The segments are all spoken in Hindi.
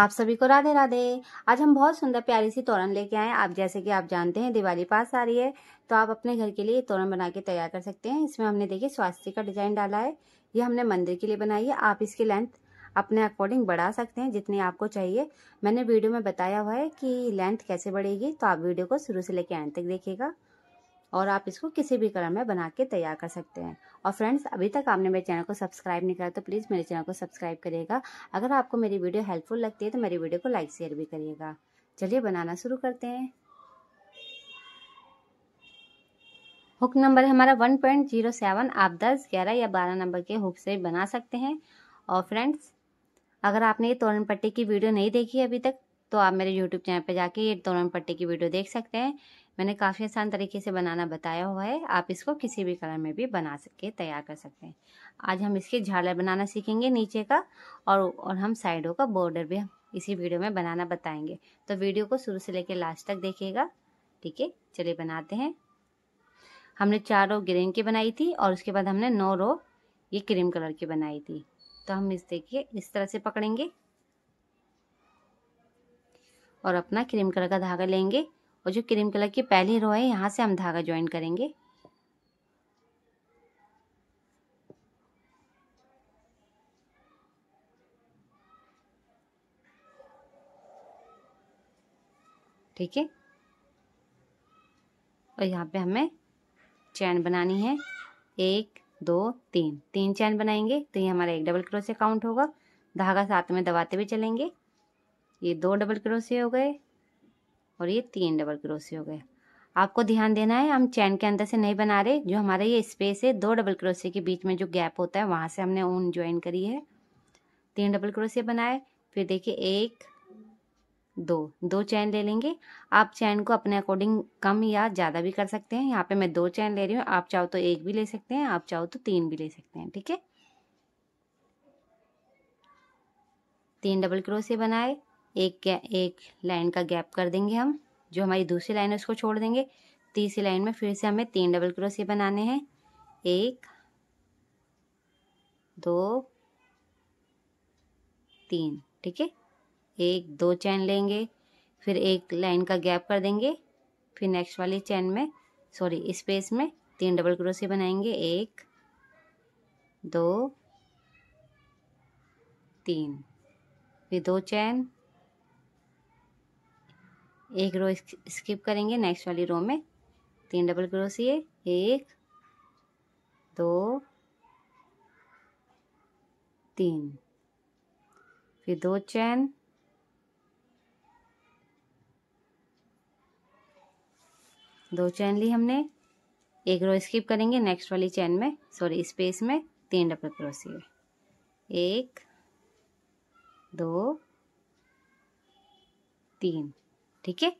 आप सभी को राधे राधे आज हम बहुत सुंदर प्यारी सी तोरण लेके आए आप जैसे कि आप जानते हैं दिवाली पास आ रही है तो आप अपने घर के लिए तोरण बना के तैयार कर सकते हैं इसमें हमने देखिए स्वास्थ्य का डिजाइन डाला है ये हमने मंदिर के लिए बनाई है आप इसकी लेंथ अपने अकॉर्डिंग बढ़ा सकते हैं जितनी आपको चाहिए मैंने वीडियो में बताया हुआ है कि लेंथ कैसे बढ़ेगी तो आप वीडियो को शुरू से लेकर एंड तक देखिएगा और आप इसको किसी भी कलर में बना के तैयार कर सकते हैं और फ्रेंड्स अभी तक आपने मेरे चैनल को सब्सक्राइब नहीं करा तो प्लीज़ मेरे चैनल को सब्सक्राइब करिएगा अगर आपको मेरी वीडियो हेल्पफुल लगती है तो मेरी वीडियो को लाइक शेयर भी करिएगा चलिए बनाना शुरू करते हैं हुक नंबर है हमारा वन पॉइंट जीरो सेवन आप दस ग्यारह या बारह नंबर के हुक से बना सकते हैं और फ्रेंड्स अगर आपने ये तोरण पट्टी की वीडियो नहीं देखी है अभी तक तो आप मेरे यूट्यूब चैनल पर जाके ये तोरण पट्टी की वीडियो देख सकते हैं मैंने काफ़ी आसान तरीके से बनाना बताया हुआ है आप इसको किसी भी कलर में भी बना सके तैयार कर सकते हैं आज हम इसके झालर बनाना सीखेंगे नीचे का और और हम साइडों का बॉर्डर भी इसी वीडियो में बनाना बताएंगे तो वीडियो को शुरू से लेकर लास्ट तक देखिएगा ठीक है चलिए बनाते हैं हमने चार रो ग्रीन की बनाई थी और उसके बाद हमने नौ रो ये क्रीम कलर की बनाई थी तो हम इस देखिए इस तरह से पकड़ेंगे और अपना क्रीम कलर का धागा लेंगे और जो क्रीम कलर की पहली रो है यहाँ से हम धागा ज्वाइन करेंगे ठीक है और यहाँ पे हमें चैन बनानी है एक दो तीन तीन चैन बनाएंगे तो ये हमारा एक डबल क्रोशे काउंट होगा धागा साथ में दबाते भी चलेंगे ये दो डबल क्रोशे हो गए और ये तीन डबल क्रोसी हो गए आपको ध्यान देना है हम चैन के अंदर से नहीं बना रहे जो हमारा ये स्पेस है दो डबल क्रोसी के बीच में जो गैप होता है वहाँ से हमने ऊन ज्वाइन करी है तीन डबल क्रोसी बनाए फिर देखिए एक दो दो चैन ले लेंगे आप चैन को अपने अकॉर्डिंग कम या ज़्यादा भी कर सकते हैं यहाँ पे मैं दो चैन ले रही हूँ आप चाहो तो एक भी ले सकते हैं आप चाहो तो तीन भी ले सकते हैं ठीक है तीन डबल क्रोसी बनाए एक एक लाइन का गैप कर देंगे हम जो हमारी दूसरी लाइन है उसको छोड़ देंगे तीसरी लाइन में फिर से हमें तीन डबल क्रोसिया बनाने हैं एक दो तीन ठीक है एक दो चैन लेंगे फिर एक लाइन का गैप कर देंगे फिर नेक्स्ट वाली चैन में सॉरी स्पेस में तीन डबल क्रोसी बनाएंगे एक दो तीन फिर दो चैन एक रो स्किप करेंगे नेक्स्ट वाली रो में तीन डबल क्रोसिए एक दो तीन फिर दो चैन दो चैन ली हमने एक रो स्किप करेंगे नेक्स्ट वाली चैन में सॉरी स्पेस में तीन डबल क्रोसिए एक दो तीन ठीक है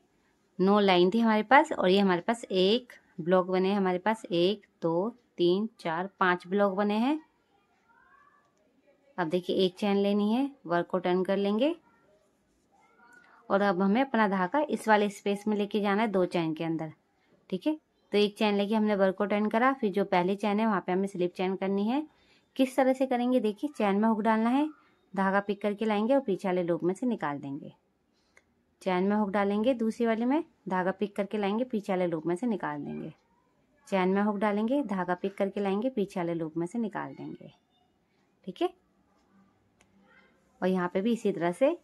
नौ लाइन थी हमारे पास और ये हमारे पास एक ब्लॉक बने हैं हमारे पास एक दो तीन चार पांच ब्लॉक बने हैं अब देखिए एक चैन लेनी है वर्क को टर्न कर लेंगे और अब हमें अपना धागा इस वाले स्पेस में लेके जाना है दो चैन के अंदर ठीक है तो एक चैन लेके हमने वर्क को टर्न करा फिर जो पहली चैन है वहाँ पे हमें स्लिप चैन करनी है किस तरह से करेंगे देखिए चैन में हुक डालना है धागा पिक करके लाएंगे और पीछे वाले लूप में से निकाल देंगे चैन में हुक डालेंगे दूसरी वाली में धागा पिक करके लाएंगे पीछे वाले लूप में से निकाल देंगे चैन में हुक डालेंगे धागा पिक करके लाएंगे पीछे वाले लूप में से निकाल देंगे ठीक है और यहाँ पे भी इसी तरह से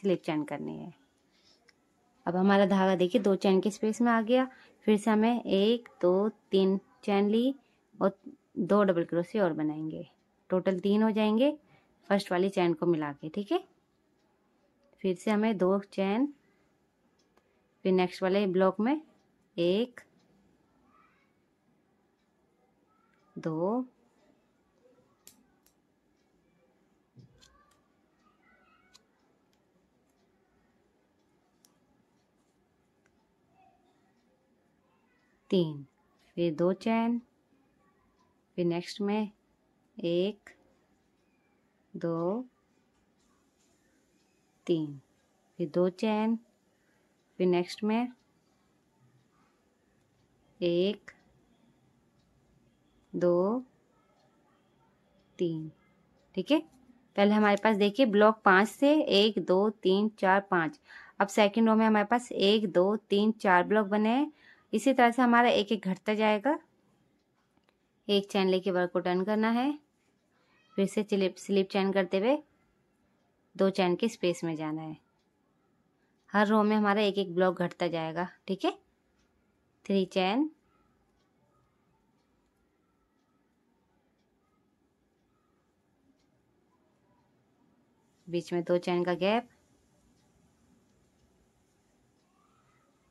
स्लिप चैन करनी है अब हमारा धागा देखिए दो चैन के स्पेस में आ गया फिर से हमें एक दो तीन चैन ली और दो डबल क्रोसी और बनाएंगे टोटल तीन हो जाएंगे फर्स्ट वाली चैन को मिला के ठीक है फिर से हमें दो चैन फिर नेक्स्ट वाले ब्लॉक में एक दो तीन फिर दो चैन फिर नेक्स्ट में एक दो तीन फिर दो चैन फिर नेक्स्ट में एक दो तीन ठीक है पहले हमारे पास देखिए ब्लॉक पाँच से एक दो तीन चार पाँच अब सेकंड रो में हमारे पास एक दो तीन चार ब्लॉक बने हैं इसी तरह से हमारा एक एक घटता जाएगा एक चैन लेके वर्क को टर्न करना है फिर से स्लिप स्लिप चैन करते हुए दो चैन के स्पेस में जाना है हर रो में हमारा एक एक ब्लॉक घटता जाएगा ठीक है थ्री चैन बीच में दो चैन का गैप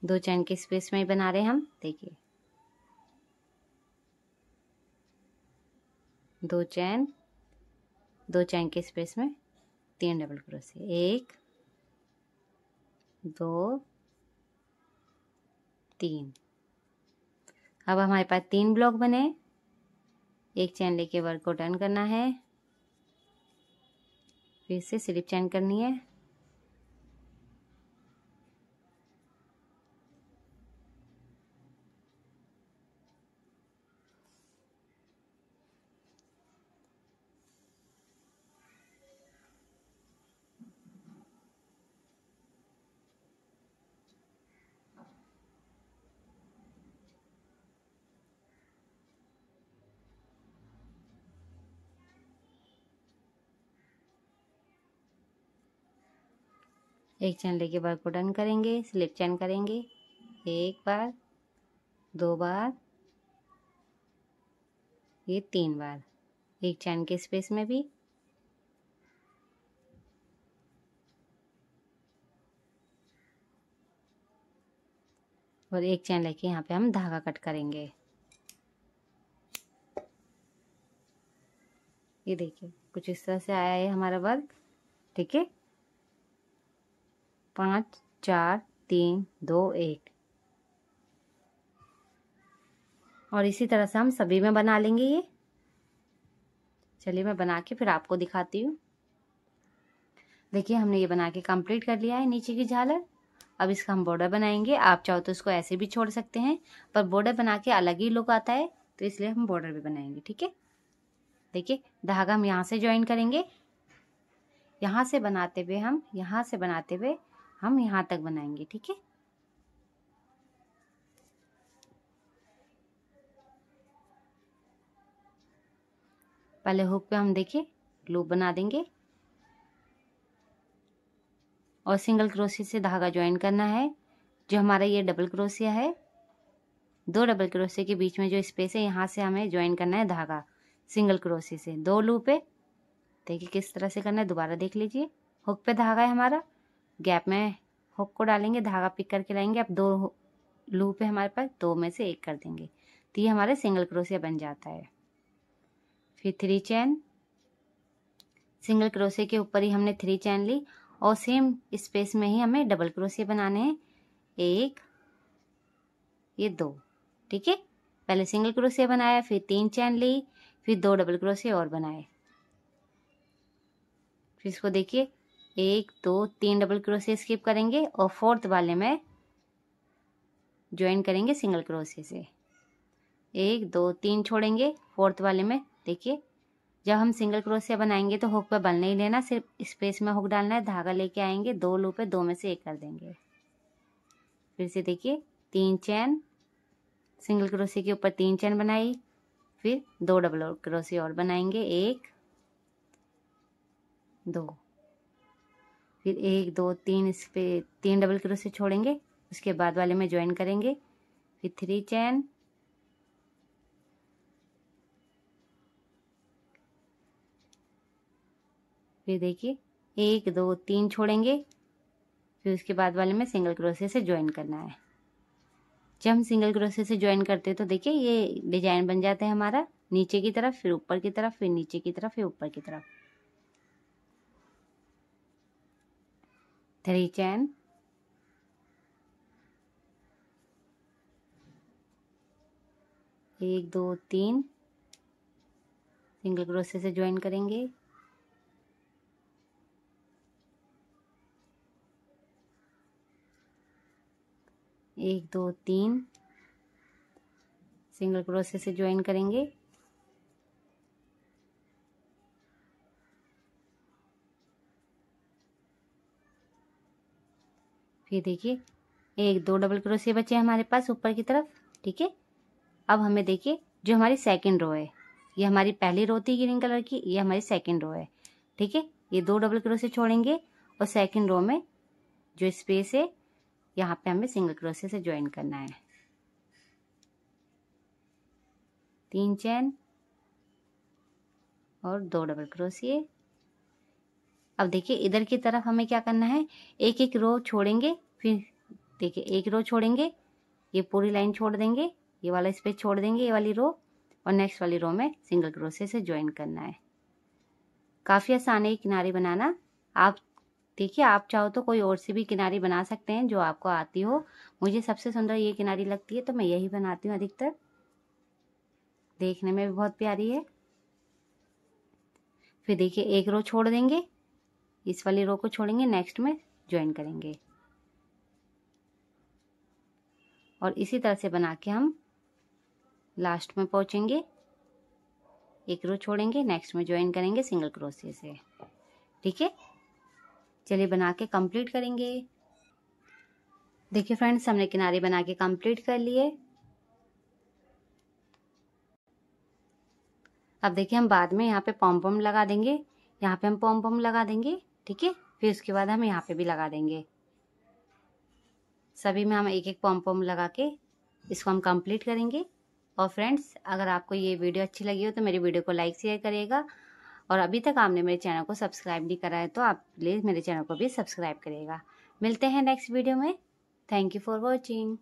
दो चैन के स्पेस में ही बना रहे हम देखिए दो चैन दो चैन के स्पेस में तीन डबल क्रोशिया एक दो तीन अब हमारे पास तीन ब्लॉक बने एक चैन लेके वर्क को टर्न करना है फिर से स्लिप चैन करनी है एक चैन लेके बार को डन करेंगे स्लिप चैन करेंगे एक बार दो बार ये तीन बार एक चैन के स्पेस में भी और एक चैन लेके यहाँ पे हम धागा कट करेंगे ये देखिए कुछ इस तरह से आया है हमारा वर्क ठीक है पाँच चार तीन दो एक और इसी तरह से हम सभी में बना लेंगे ये चलिए मैं बना के फिर आपको दिखाती हूँ देखिए हमने ये बना के कंप्लीट कर लिया है नीचे की झालर अब इसका हम बॉर्डर बनाएंगे आप चाहो तो इसको ऐसे भी छोड़ सकते हैं पर बॉर्डर बना के अलग ही लुक आता है तो इसलिए हम बॉर्डर भी बनाएंगे ठीक है देखिए धागा हम यहाँ से ज्वाइन करेंगे यहाँ से बनाते हुए हम यहाँ से बनाते हुए हम यहाँ तक बनाएंगे ठीक है पहले हुक पे हम देखिए ग्लोब बना देंगे और सिंगल क्रोशिया से धागा ज्वाइन करना है जो हमारा ये डबल क्रोशिया है दो डबल क्रोशिया के बीच में जो स्पेस है यहाँ से हमें ज्वाइन करना है धागा सिंगल क्रोशिया से दो लूप पे देखिए किस तरह से करना है दोबारा देख लीजिए हुक पे धागा है हमारा गैप में हुक को डालेंगे धागा पिक करके लाएंगे अब दो लूप है हमारे पास दो में से एक कर देंगे तो ये हमारे सिंगल क्रोसिया बन जाता है फिर थ्री चैन सिंगल क्रोसिया के ऊपर ही हमने थ्री चैन ली और सेम स्पेस में ही हमें डबल क्रोसिया बनाने हैं एक ये दो ठीक है पहले सिंगल क्रोसिया बनाया फिर तीन चैन ली फिर दो डबल क्रोसिया और बनाए फिर इसको देखिए एक दो तीन डबल क्रोशिया स्किप करेंगे और फोर्थ वाले में ज्वाइन करेंगे सिंगल क्रोशिया से एक दो तीन छोड़ेंगे फोर्थ वाले में देखिए जब हम सिंगल क्रोशिया बनाएंगे तो हुक पे बल नहीं लेना सिर्फ स्पेस में हुक डालना है धागा लेके आएंगे दो लूपे दो में से एक कर देंगे फिर से देखिए तीन चैन सिंगल क्रोशिया के ऊपर तीन चैन बनाई फिर दो डबल क्रोशिया और बनाएंगे एक दो फिर एक दो तीन इस पर तीन डबल क्रोशे छोड़ेंगे उसके बाद वाले में ज्वाइन करेंगे फिर थ्री चैन फिर देखिए एक दो तीन छोड़ेंगे फिर उसके बाद वाले में सिंगल क्रोशे से ज्वाइन करना है जब हम सिंगल क्रोशे से ज्वाइन करते हैं तो देखिए ये डिजाइन बन जाता है हमारा नीचे की तरफ फिर ऊपर की तरफ फिर नीचे की तरफ फिर ऊपर की तरफ थ्री चैन एक दो तीन सिंगल क्रोशे से ज्वाइन करेंगे एक दो तीन सिंगल क्रोशे से ज्वाइन करेंगे ये देखिए एक दो डबल क्रोशिया बचे हमारे पास ऊपर की तरफ ठीक है अब हमें देखिए जो हमारी सेकेंड रो है ये हमारी पहली रो थी ग्रीन कलर की ये हमारी सेकेंड रो है ठीक है ये दो डबल क्रोशे छोड़ेंगे और सेकेंड रो में जो स्पेस है यहाँ पे हमें सिंगल क्रोशिया से ज्वाइन करना है तीन चैन और दो डबल क्रोशिए अब देखिए इधर की तरफ हमें क्या करना है एक एक रो छोड़ेंगे फिर देखिए एक रो छोड़ेंगे ये पूरी लाइन छोड़ देंगे ये वाला स्पेस छोड़ देंगे ये वाली रो और नेक्स्ट वाली रो में सिंगल क्रोशे से ज्वाइन करना है काफ़ी आसान है किनारे बनाना आप देखिए आप चाहो तो कोई और सी भी किनारी बना सकते हैं जो आपको आती हो मुझे सबसे सुंदर ये किनारी लगती है तो मैं यही बनाती हूँ अधिकतर देखने में भी बहुत प्यारी है फिर देखिए एक रो छोड़ देंगे इस वाली रो को छोड़ेंगे नेक्स्ट में ज्वाइन करेंगे और इसी तरह से बना के हम लास्ट में पहुंचेंगे एक रो छोड़ेंगे नेक्स्ट में ज्वाइन करेंगे सिंगल क्रोशिया से ठीक है चलिए बना के कंप्लीट करेंगे देखिए फ्रेंड्स हमने किनारे बना के कंप्लीट कर लिए अब देखिए हम बाद में यहाँ पे पॉम्पम लगा देंगे यहाँ पे हम पॉम्पम लगा देंगे ठीक है फिर उसके बाद हम यहाँ पे भी लगा देंगे सभी में हम एक एक पम्प पम्प लगा के इसको हम कंप्लीट करेंगे और फ्रेंड्स अगर आपको ये वीडियो अच्छी लगी हो तो मेरी वीडियो को लाइक शेयर करिएगा और अभी तक आपने मेरे चैनल को सब्सक्राइब नहीं करा है तो आप प्लीज़ मेरे चैनल को भी सब्सक्राइब करिएगा मिलते हैं नेक्स्ट वीडियो में थैंक यू फॉर वॉचिंग